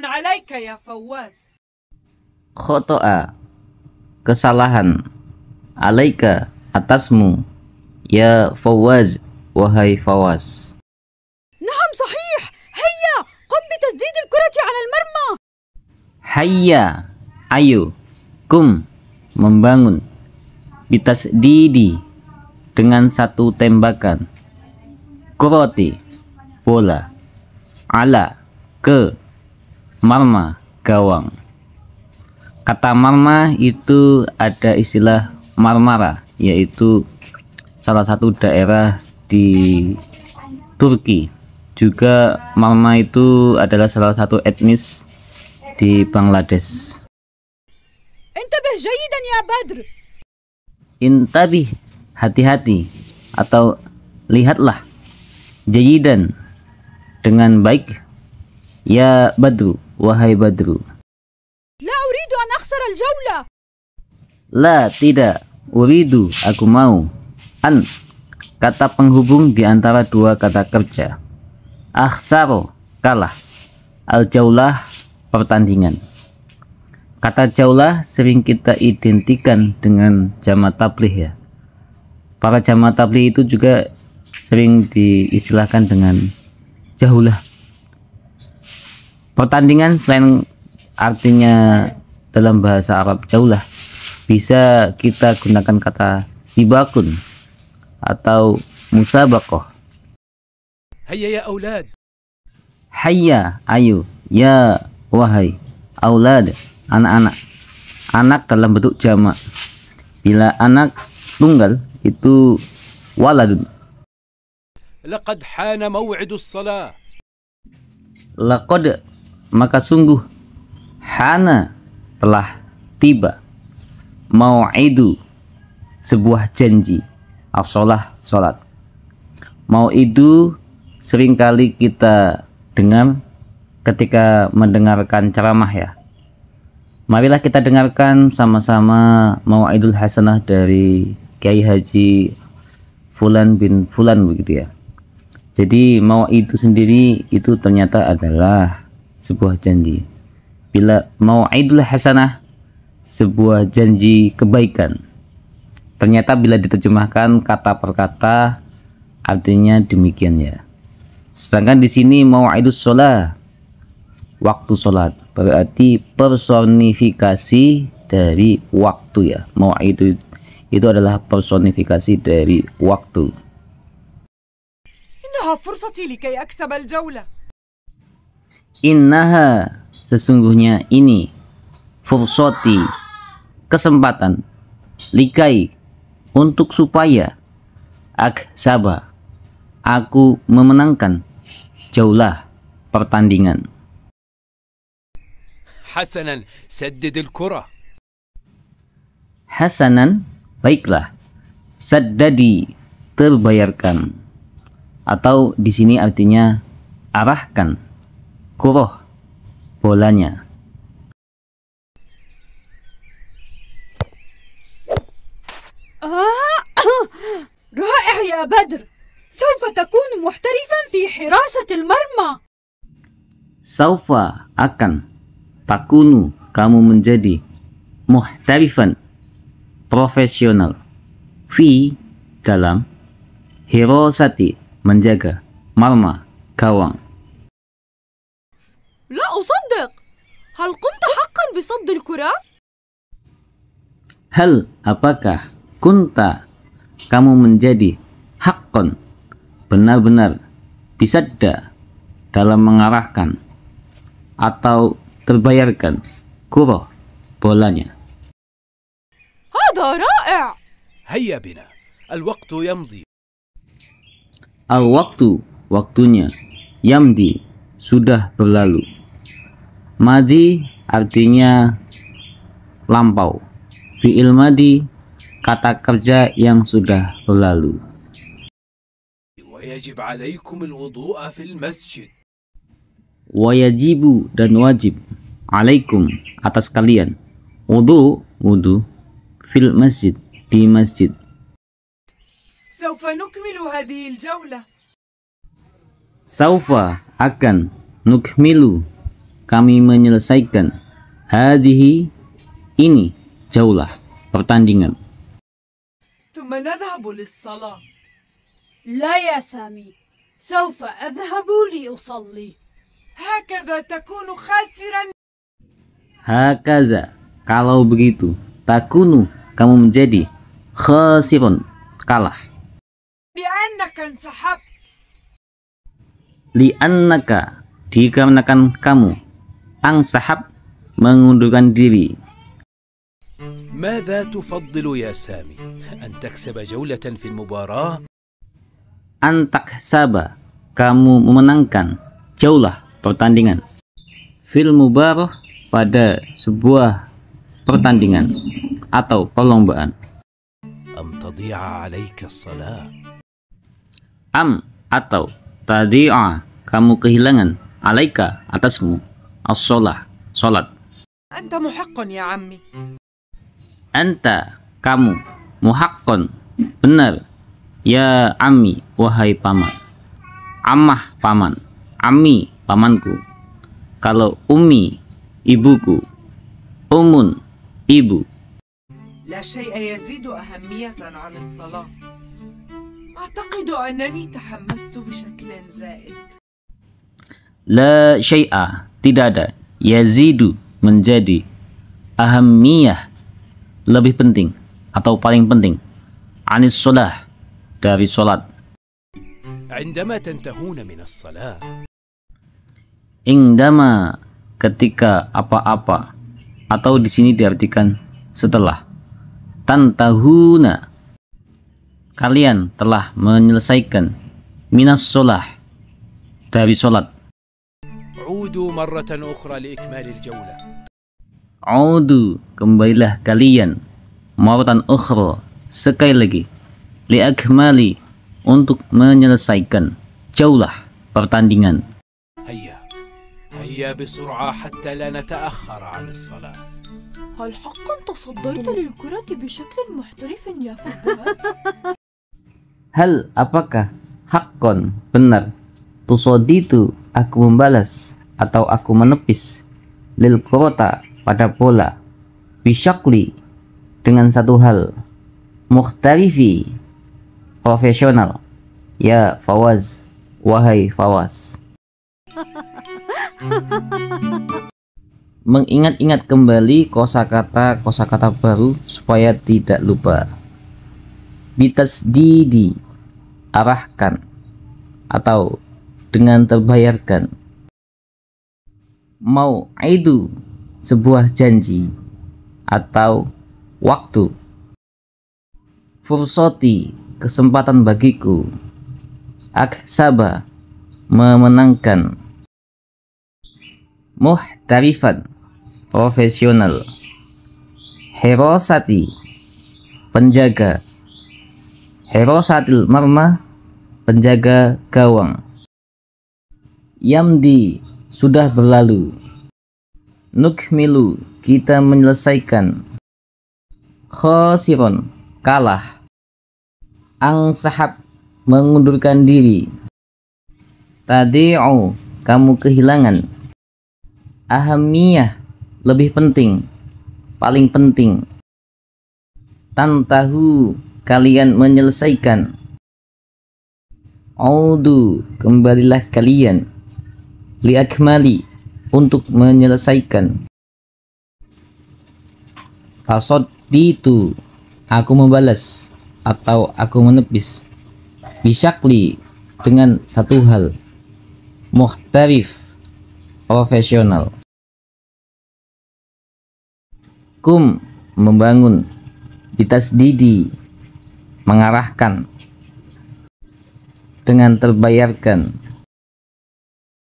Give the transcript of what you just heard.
alaika ya Fawaz. Khoto'a, kesalahan. Alaika, atasmu. Ya Fawaz, wahai Fawaz. Naam sahih. Hayya, qum bitasdid al-kurati ala al-marma. Hayya, ayo. Kum, membangun. Bitasdidi, dengan satu tembakan. Kurati, bola. Ala, ke Marna gawang kata marna itu ada istilah marmara yaitu salah satu daerah di Turki juga marna itu adalah salah satu etnis di Bangladesh intabih jayidan ya Badr intabih hati-hati atau lihatlah jayidan dengan baik ya Badru Wahai Badru. La uridu an akhsara al-jawla. La, tidak. Uridu, aku mau. An, kata penghubung di antara dua kata kerja. Akhsaro, kalah. Al-jaulah, pertandingan. Kata jaulah sering kita identikan dengan jama tablih ya. Para jama tablih itu juga sering diistilahkan dengan jahulah pertandingan selain artinya dalam bahasa Arab jauhlah bisa kita gunakan kata sibakun atau musabakoh hayya ya aulad hayya ayo ya wahai aulad anak-anak anak dalam bentuk jamak bila anak tunggal itu waladun laqad hana maw'idus salah laqad maka sungguh Hana telah tiba mau mau'idu sebuah janji asolah salat mau'idu seringkali kita dengar ketika mendengarkan ceramah ya marilah kita dengarkan sama-sama mau mau'idul hasanah dari Kiai Haji Fulan bin Fulan begitu ya jadi mau itu sendiri itu ternyata adalah sebuah janji. Bila mau idul hasanah, sebuah janji kebaikan. Ternyata bila diterjemahkan kata per kata artinya demikian ya. Sedangkan di sini mau idul sholat, waktu sholat berarti personifikasi dari waktu ya. Mau itu itu adalah personifikasi dari waktu. al innaha sesungguhnya ini fursoti kesempatan likai untuk supaya aksaba aku memenangkan jauhlah pertandingan Hasanan saddidil kura Hasanan baiklah saddadi terbayarkan atau di sini artinya arahkan Kuroh bolanya. آه رائع يا بدر سوف تكون محترفا في حراسة المرمى سوف akan takunu kamu menjadi muhtarifan profesional في dalam hirosati menjaga مرمى gawang لا أصدق هل قمت حقا بصد الكرة؟ هل apakah kunta kamu menjadi hakon benar-benar bisadda dalam mengarahkan atau terbayarkan kuro bolanya هذا رائع bina. Al waktu yamdi. al waktu waktunya yamdi sudah berlalu Madi artinya lampau. Fi'il madi kata kerja yang sudah berlalu. Wajibu dan wajib alaikum atas kalian. Wudu wudu fil masjid di masjid. Saufa nukmilu al-jawla. Saufa akan nukmilu kami menyelesaikan hadihi ini jauhlah pertandingan. ثم نذهب للصلاة. لا يا سامي، سوف أذهب لأصلي. هكذا تكون خاسرا. هكذا kalau begitu takunu kamu menjadi khasirun kalah. لأنك انسحبت. لأنك dikarenakan kamu Ang Sahab mengundurkan diri. ماذا تفضل يا سامي؟ أن تكسب جولة في المباراة؟ أن تكسب kamu memenangkan jaulah pertandingan. Fil mubarah pada sebuah pertandingan atau perlombaan. Am tadi'a alaika salah. Am atau tadi'a kamu kehilangan alaika atasmu as-shalah, salat. Anta muhaqqan ya ammi. Anta, kamu, muhaqqan. benar. Ya ammi, wahai paman. Ammah paman, ammi pamanku. Kalau ummi ibuku, umun ibu. لا شيء يزيد أهمية عن الصلاة. أعتقد أنني تحمست بشكل زائد. لا شيء tidak ada. Yazidu menjadi ahamiyah lebih penting atau paling penting. Anis solah dari solat. عندما تنتهون Indama ketika apa-apa atau di sini diartikan setelah tantahuna kalian telah menyelesaikan minas solah dari solat عودوا مرة أخرى لإكمال الجولة عودوا kembalilah kalian maratan ukhra sekali lagi liakmali untuk menyelesaikan jaulah pertandingan هيا هيا بسرعة حتى لا نتأخر عن الصلاة هل حقا تصديت للكرة بشكل محترف يا فهد؟ هل apakah حقا benar Tusoditu, aku membalas atau aku menepis lil kota pada bola bisyakli dengan satu hal mukhtarifi profesional ya Fawaz wahai Fawaz mengingat-ingat kembali kosakata kosakata baru supaya tidak lupa bitas didi arahkan atau dengan terbayarkan. Mau itu sebuah janji atau waktu. Fursoti kesempatan bagiku. Aksaba memenangkan. Muhtarifan profesional. Herosati penjaga. Herosatil marma penjaga gawang. Yamdi sudah berlalu. Nukmilu kita menyelesaikan. Khosiron kalah. Ang sahab mengundurkan diri. Tadi'u kamu kehilangan. Ahamiyah lebih penting, paling penting. Tantahu kalian menyelesaikan. Audu kembalilah kalian liakmali untuk menyelesaikan di itu aku membalas atau aku menepis bisakli dengan satu hal muhtarif profesional kum membangun ditas didi mengarahkan dengan terbayarkan